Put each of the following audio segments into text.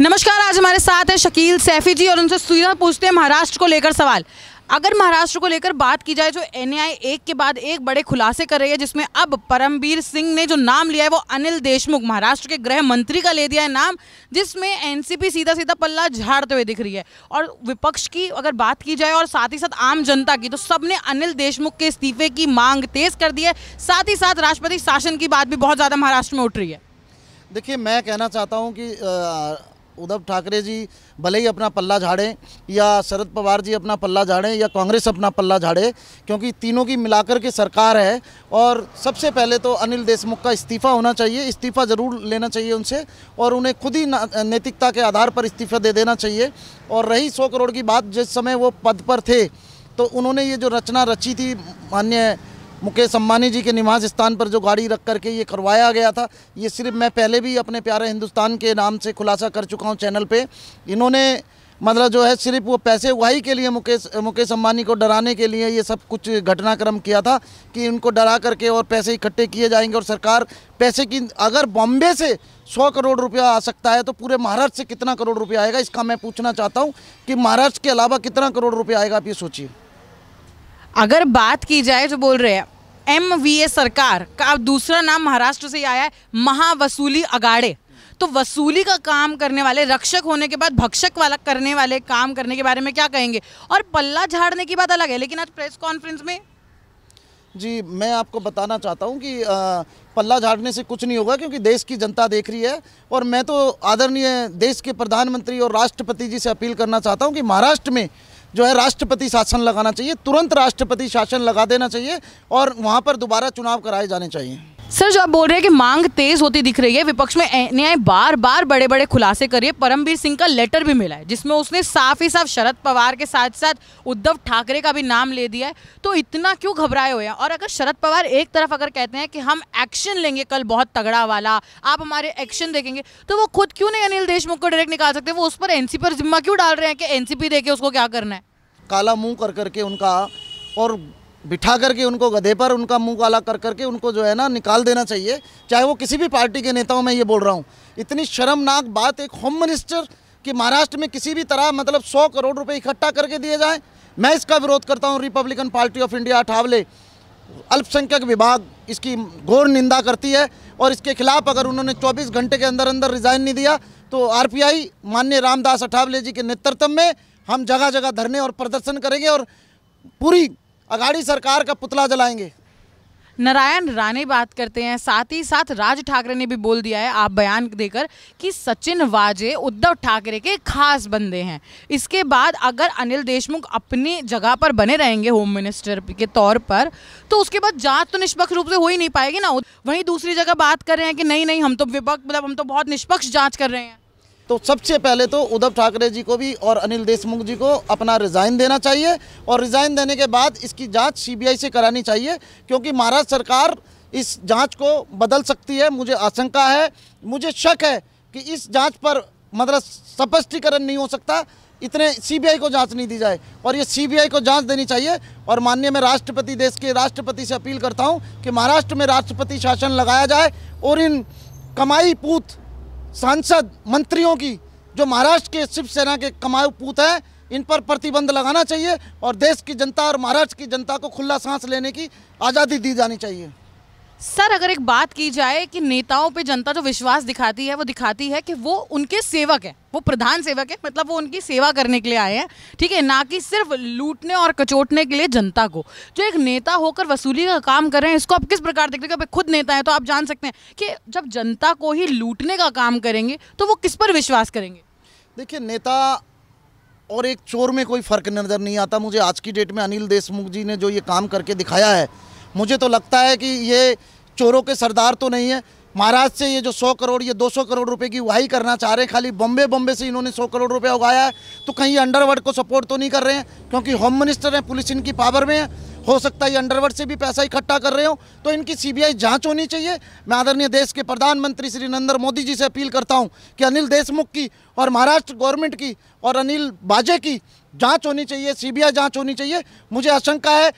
नमस्कार आज हमारे साथ है शकील सैफी जी और उनसे सीधा पूछते हैं महाराष्ट्र को लेकर सवाल अगर महाराष्ट्र को लेकर बात की जाए जो एन एक के बाद एक बड़े खुलासे कर रही है जिसमें अब परमवीर सिंह ने जो नाम लिया है वो अनिल देशमुख महाराष्ट्र के गृह मंत्री का ले दिया है नाम जिसमें एनसीपी सीधा सीधा पल्ला झाड़ते हुए दिख रही है और विपक्ष की अगर बात की जाए और साथ ही साथ आम जनता की तो सबने अनिल देशमुख के इस्तीफे की मांग तेज कर दी है साथ ही साथ राष्ट्रपति शासन की बात भी बहुत ज़्यादा महाराष्ट्र में उठ रही है देखिए मैं कहना चाहता हूँ कि उद्धव ठाकरे जी भले ही अपना पल्ला झाड़ें या शरद पवार जी अपना पल्ला झाड़ें या कांग्रेस अपना पल्ला झाड़े क्योंकि तीनों की मिलाकर के सरकार है और सबसे पहले तो अनिल देशमुख का इस्तीफ़ा होना चाहिए इस्तीफ़ा ज़रूर लेना चाहिए उनसे और उन्हें खुद ही नैतिकता के आधार पर इस्तीफ़ा दे देना चाहिए और रही सौ करोड़ की बात जिस समय वो पद पर थे तो उन्होंने ये जो रचना रची थी मान्य मुकेश अम्बानी जी के निवास स्थान पर जो गाड़ी रख करके ये करवाया गया था ये सिर्फ मैं पहले भी अपने प्यारे हिंदुस्तान के नाम से खुलासा कर चुका हूँ चैनल पर इन्होंने मतलब जो है सिर्फ वो पैसे उगाही के लिए मुकेश मुकेश अम्बानी को डराने के लिए ये सब कुछ घटनाक्रम किया था कि इनको डरा करके और पैसे इकट्ठे किए जाएंगे और सरकार पैसे की अगर बॉम्बे से सौ करोड़ रुपया आ सकता है तो पूरे महाराष्ट्र से कितना करोड़ रुपया आएगा इसका मैं पूछना चाहता हूँ कि महाराष्ट्र के अलावा कितना करोड़ रुपया आएगा आप ये सोचिए अगर बात की जाए जो बोल रहे हैं एम वी ए सरकार का दूसरा नाम महाराष्ट्र से ही आया है महावसूली अगाड़े तो वसूली का काम करने वाले रक्षक होने के बाद भक्षक वाला करने वाले काम करने के बारे में क्या कहेंगे और पल्ला झाड़ने की बात अलग है लेकिन आज प्रेस कॉन्फ्रेंस में जी मैं आपको बताना चाहता हूँ कि आ, पल्ला झाड़ने से कुछ नहीं होगा क्योंकि देश की जनता देख रही है और मैं तो आदरणीय देश के प्रधानमंत्री और राष्ट्रपति जी से अपील करना चाहता हूँ कि महाराष्ट्र में जो है राष्ट्रपति शासन लगाना चाहिए तुरंत राष्ट्रपति शासन लगा देना चाहिए और वहाँ पर दोबारा चुनाव कराए जाने चाहिए सर जो आप बोल रहे हैं कि मांग तेज होती दिख रही है विपक्ष में न्याय बार बार बड़े बड़े खुलासे करिए परमवीर सिंह का लेटर भी मिला है जिसमें उसने साफ ही साफ शरद पवार के साथ साथ उद्धव ठाकरे का भी नाम ले दिया है तो इतना क्यों घबराए हुए हैं और अगर शरद पवार एक तरफ अगर कहते हैं कि हम एक्शन लेंगे कल बहुत तगड़ा वाला आप हमारे एक्शन देखेंगे तो वो खुद क्यों नहीं अनिल देशमुख को डायरेक्ट निकाल सकते वो उस पर एनसी पर जिम्मा क्यों डाल रहे हैं कि एनसीपी देके उसको क्या करना है काला मुंह कर करके उनका और बिठा करके उनको गधे पर उनका मुंह काला कर करके उनको जो है ना निकाल देना चाहिए चाहे वो किसी भी पार्टी के नेताओं में ये बोल रहा हूँ इतनी शर्मनाक बात एक होम मिनिस्टर कि महाराष्ट्र में किसी भी तरह मतलब सौ करोड़ रुपये इकट्ठा करके दिए जाएँ मैं इसका विरोध करता हूँ Republican Party of India Athawale अल्पसंख्यक विभाग इसकी घोर निंदा करती है और इसके खिलाफ अगर उन्होंने चौबीस घंटे के अंदर अंदर रिज़ाइन नहीं दिया तो आर पी रामदास अठावले जी के नेतृत्व में हम जगह जगह धरने और प्रदर्शन करेंगे और पूरी अगाड़ी सरकार का पुतला जलाएंगे नारायण राणे बात करते हैं साथ ही साथ राज ठाकरे ने भी बोल दिया है आप बयान देकर कि सचिन वाजे उद्धव ठाकरे के खास बंदे हैं इसके बाद अगर अनिल देशमुख अपनी जगह पर बने रहेंगे होम मिनिस्टर के तौर पर तो उसके बाद जांच तो निष्पक्ष रूप से हो ही नहीं पाएगी ना वहीं दूसरी जगह बात कर रहे हैं कि नहीं नहीं हम तो विपक्ष मतलब हम तो बहुत निष्पक्ष जाँच कर रहे हैं तो सबसे पहले तो उद्धव ठाकरे जी को भी और अनिल देशमुख जी को अपना रिज़ाइन देना चाहिए और रिज़ाइन देने के बाद इसकी जांच सीबीआई से करानी चाहिए क्योंकि महाराष्ट्र सरकार इस जांच को बदल सकती है मुझे आशंका है मुझे शक है कि इस जांच पर मतलब स्पष्टीकरण नहीं हो सकता इतने सीबीआई को जांच नहीं दी जाए और ये सीबीआई को जांच देनी चाहिए और माननीय मैं राष्ट्रपति देश के राष्ट्रपति से अपील करता हूँ कि महाराष्ट्र में राष्ट्रपति शासन लगाया जाए और इन कमाई पूत सांसद मंत्रियों की जो महाराष्ट्र के शिवसेना के कमाऊ पूत हैं इन पर प्रतिबंध लगाना चाहिए और देश की जनता और महाराष्ट्र की जनता को खुला सांस लेने की आज़ादी दी जानी चाहिए सर अगर एक बात की जाए कि नेताओं पे जनता जो विश्वास दिखाती है वो दिखाती है कि वो उनके सेवक है वो प्रधान सेवक है मतलब वो उनकी सेवा करने के लिए आए हैं ठीक है ना कि सिर्फ लूटने और कचोटने के लिए जनता को जो एक नेता होकर वसूली का काम कर रहे हैं इसको आप किस प्रकार रहे हैं खुद नेता है तो आप जान सकते हैं कि जब जनता को ही लूटने का काम करेंगे तो वो किस पर विश्वास करेंगे देखिए नेता और एक चोर में कोई फर्क नज़र नहीं आता मुझे आज की डेट में अनिल देशमुख जी ने जो ये काम करके दिखाया है मुझे तो लगता है कि ये चोरों के सरदार तो नहीं है महाराष्ट्र से ये जो 100 करोड़ ये 200 करोड़ रुपए की वाही करना चाह रहे हैं खाली बॉम्बे बॉम्बे से इन्होंने 100 करोड़ रुपए उगाया है तो कहीं अंडरवर्ल्ड को सपोर्ट तो नहीं कर रहे हैं क्योंकि होम मिनिस्टर हैं पुलिस इनकी पावर में है हो सकता है अंडरवर्ल्ड से भी पैसा इकट्ठा कर रहे हो तो इनकी सीबीआई जांच होनी चाहिए मैं आदरणीय देश के प्रधानमंत्री श्री नरेंद्र मोदी जी से अपील करता हूं कि अनिल देशमुख की और महाराष्ट्र गवर्नमेंट की और अनिल बाजे की जांच होनी चाहिए सीबीआई जांच होनी चाहिए मुझे आशंका है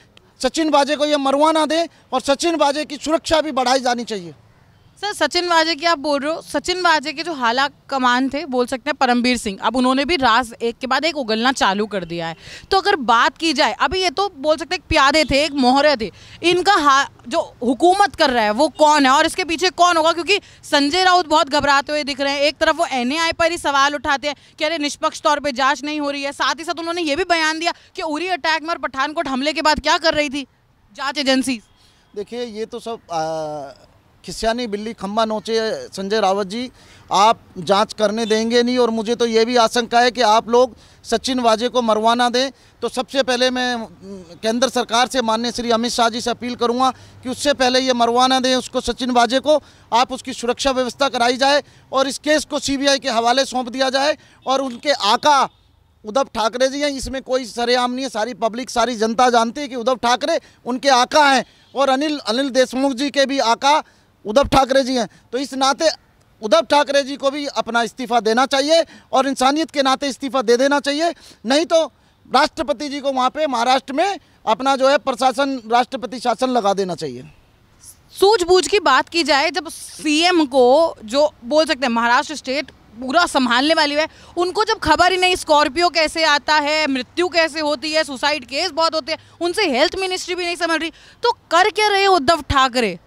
सचिन बाजे को ये मरवाना दें और सचिन बाजे की सुरक्षा भी बढ़ाई जानी चाहिए सर सचिन वाजे की आप बोल रहे हो सचिन वाजे के जो हाला कमान थे बोल सकते हैं परमवीर सिंह अब उन्होंने भी राज एक के बाद एक उगलना चालू कर दिया है तो अगर बात की जाए अभी ये तो बोल सकते हैं प्यादे थे एक मोहरे थे इनका हा जो हुकूमत कर रहा है वो कौन है और इसके पीछे कौन होगा क्योंकि संजय राउत बहुत घबराते हुए दिख रहे हैं एक तरफ वो एन पर ही सवाल उठाते हैं कि अरे निष्पक्ष तौर पर जाँच नहीं हो रही है साथ ही साथ उन्होंने ये भी बयान दिया कि उरी अटैक में और पठानकोट हमले के बाद क्या कर रही थी जाँच एजेंसी देखिए ये तो सब खिसियानी बिल्ली खम्बा नोचे संजय रावत जी आप जांच करने देंगे नहीं और मुझे तो ये भी आशंका है कि आप लोग सचिन वाजे को मरवाना दें तो सबसे पहले मैं केंद्र सरकार से माननीय श्री अमित शाह जी से अपील करूंगा कि उससे पहले ये मरवाना दें उसको सचिन वाजे को आप उसकी सुरक्षा व्यवस्था कराई जाए और इस केस को सी के हवाले सौंप दिया जाए और उनके आका उद्धव ठाकरे जी हैं इसमें कोई सरेआम नहीं है सारी पब्लिक सारी जनता जानती है कि उद्धव ठाकरे उनके आका हैं और अनिल अनिल देशमुख जी के भी आका उद्धव ठाकरे जी हैं तो इस नाते उद्धव ठाकरे जी को भी अपना इस्तीफा देना चाहिए और इंसानियत के नाते इस्तीफा दे देना चाहिए नहीं तो राष्ट्रपति जी को वहाँ पे महाराष्ट्र में अपना जो है प्रशासन राष्ट्रपति शासन लगा देना चाहिए सूझबूझ की बात की जाए जब सीएम को जो बोल सकते हैं महाराष्ट्र स्टेट पूरा संभालने वाली है उनको जब खबर ही नहीं स्कॉर्पियो कैसे आता है मृत्यु कैसे होती है सुसाइड केस बहुत होते हैं उनसे हेल्थ मिनिस्ट्री भी नहीं संभाल रही तो कर क्या रहे उद्धव ठाकरे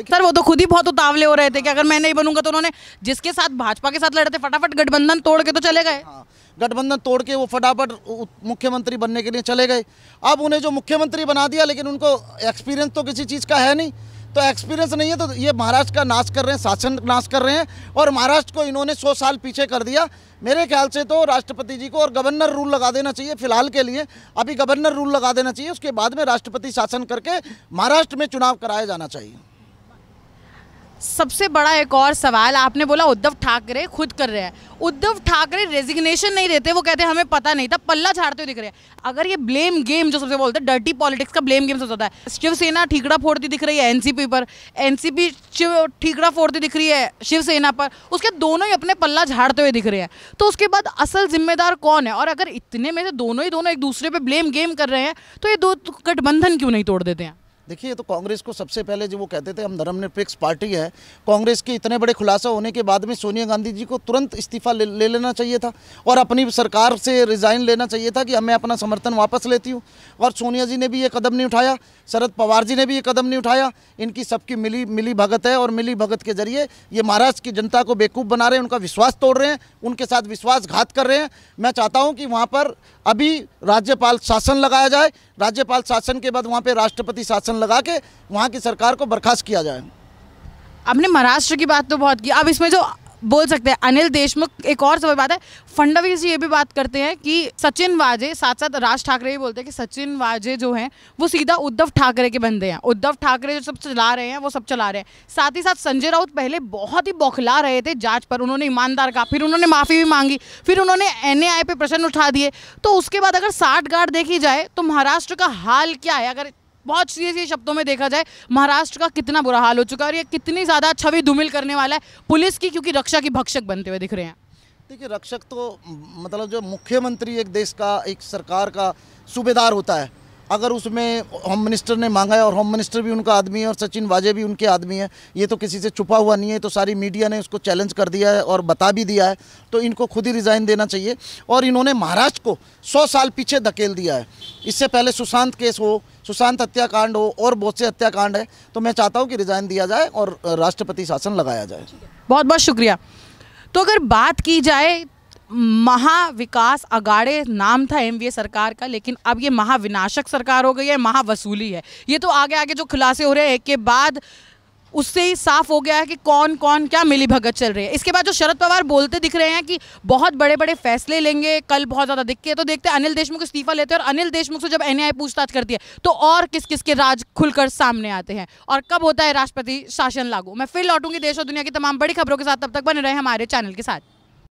सर वो तो खुद ही बहुत उतावले हो रहे थे कि अगर मैं नहीं बनूंगा तो उन्होंने जिसके साथ भाजपा के साथ लड़े थे फटाफट गठबंधन तोड़ के तो चले गए हाँ, गठबंधन तोड़ के वो फटाफट मुख्यमंत्री बनने के लिए चले गए अब उन्हें जो मुख्यमंत्री बना दिया लेकिन उनको एक्सपीरियंस तो किसी चीज़ का है नहीं तो एक्सपीरियंस नहीं है तो ये महाराष्ट्र का नाश कर रहे हैं शासन नाश कर रहे हैं और महाराष्ट्र को इन्होंने सौ साल पीछे कर दिया मेरे ख्याल से तो राष्ट्रपति जी को और गवर्नर रूल लगा देना चाहिए फिलहाल के लिए अभी गवर्नर रूल लगा देना चाहिए उसके बाद में राष्ट्रपति शासन करके महाराष्ट्र में चुनाव कराया जाना चाहिए सबसे बड़ा एक और सवाल आपने बोला उद्धव ठाकरे खुद कर रहे हैं उद्धव ठाकरे रेजिग्नेशन नहीं देते वो कहते हमें पता नहीं था पल्ला झाड़ते हुए दिख रहे हैं अगर ये ब्लेम गेम जो सबसे बोलते हैं डर्टी पॉलिटिक्स का ब्लेम गेम सबसे होता है शिवसेना ठीकड़ा फोड़ती दिख रही है एनसीपी पर एनसीपी ठीकड़ा फोड़ती दिख रही है शिवसेना पर उसके दोनों ही अपने पल्ला झाड़ते हुए दिख रहे हैं तो उसके बाद असल जिम्मेदार कौन है और अगर इतने में से दोनों ही दोनों एक दूसरे पर ब्लेम गेम कर रहे हैं तो ये दो तो गठबंधन क्यों नहीं तोड़ देते हैं देखिए तो कांग्रेस को सबसे पहले जो वो कहते थे हम धर्मनिरपेक्ष पार्टी है कांग्रेस के इतने बड़े खुलासा होने के बाद में सोनिया गांधी जी को तुरंत इस्तीफा ले, ले लेना चाहिए था और अपनी सरकार से रिज़ाइन लेना चाहिए था कि मैं अपना समर्थन वापस लेती हूँ और सोनिया जी ने भी ये कदम नहीं उठाया शरद पवार जी ने भी ये कदम नहीं उठाया इनकी सबकी मिली मिली भगत है और मिली भगत के जरिए ये महाराष्ट्र की जनता को बेकूफ़ बना रहे हैं उनका विश्वास तोड़ रहे हैं उनके साथ विश्वासघात कर रहे हैं मैं चाहता हूँ कि वहाँ पर अभी राज्यपाल शासन लगाया जाए राज्यपाल शासन के बाद वहाँ पे राष्ट्रपति शासन लगा के वहाँ की सरकार को बर्खास्त किया जाए आपने महाराष्ट्र की बात तो बहुत की अब इसमें जो बोल सकते हैं अनिल देशमुख एक और सब बात है जी ये भी बात करते हैं कि सचिन वाजे साथ साथ राज ठाकरे भी बोलते हैं कि सचिन वाजे जो हैं वो सीधा उद्धव ठाकरे के बंदे हैं उद्धव ठाकरे जो सब चला रहे हैं वो सब चला रहे हैं साथ ही साथ संजय राउत पहले बहुत ही बौखला रहे थे जांच पर उन्होंने ईमानदार कहा फिर उन्होंने माफ़ी भी मांगी फिर उन्होंने एन पे प्रश्न उठा दिए तो उसके बाद अगर साठ गार्ड देखी जाए तो महाराष्ट्र का हाल क्या है अगर बहुत सीधे शब्दों में देखा जाए महाराष्ट्र का कितना बुरा हाल हो चुका है और ये कितनी ज़्यादा छवि धूमिल करने वाला है पुलिस की क्योंकि रक्षा की भक्षक बनते हुए दिख रहे हैं देखिए रक्षक तो मतलब जो मुख्यमंत्री एक देश का एक सरकार का सूबेदार होता है अगर उसमें होम मिनिस्टर ने मांगा है और होम मिनिस्टर भी उनका आदमी है और सचिन वाजे भी उनके आदमी है ये तो किसी से छुपा हुआ नहीं है तो सारी मीडिया ने उसको चैलेंज कर दिया है और बता भी दिया है तो इनको खुद ही रिज़ाइन देना चाहिए और इन्होंने महाराष्ट्र को सौ साल पीछे धकेल दिया है इससे पहले सुशांत केस हो सुशांत हत्याकांड हो और बहुत से हत्याकांड है तो मैं चाहता हूँ कि रिज़ाइन दिया जाए और राष्ट्रपति शासन लगाया जाए बहुत बहुत शुक्रिया तो अगर बात की जाए महाविकास अगाड़े नाम था एमवीए सरकार का लेकिन अब ये महाविनाशक सरकार हो गई है महावसूली है ये तो आगे आगे जो खुलासे हो रहे हैं एक के बाद उससे ही साफ हो गया है कि कौन कौन क्या मिली भगत चल रही है इसके बाद जो शरद पवार बोलते दिख रहे हैं कि बहुत बड़े बड़े फैसले लेंगे कल बहुत ज़्यादा दिख के तो देखते हैं अनिल देशमुख इस्तीफा लेते हैं और अनिल देशमुख से जब एन पूछताछ करती है तो और किस किस के राज खुलकर सामने आते हैं और कब होता है राष्ट्रपति शासन लागू मैं फिर लौटूंगी देश और दुनिया की तमाम बड़ी खबरों के साथ तब तक बने रहे हमारे चैनल के साथ